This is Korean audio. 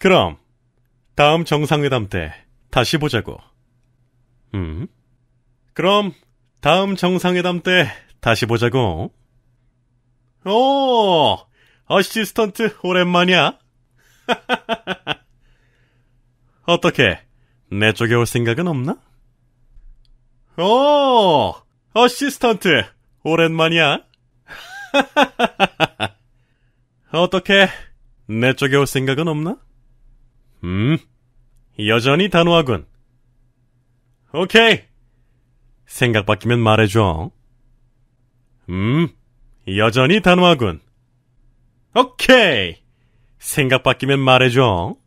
그럼 다음 정상회담 때 다시 보자고. 음? 그럼 다음 정상회담 때 다시 보자고. 오, 어시스턴트 오랜만이야. 어떻게 내 쪽에 올 생각은 없나? 오, 어시스턴트 오랜만이야. 어떻게 내 쪽에 올 생각은 없나? 음, 여전히 단호하군. 오케이. 생각 바뀌면 말해줘. 음, 여전히 단호하군. 오케이. 생각 바뀌면 말해줘.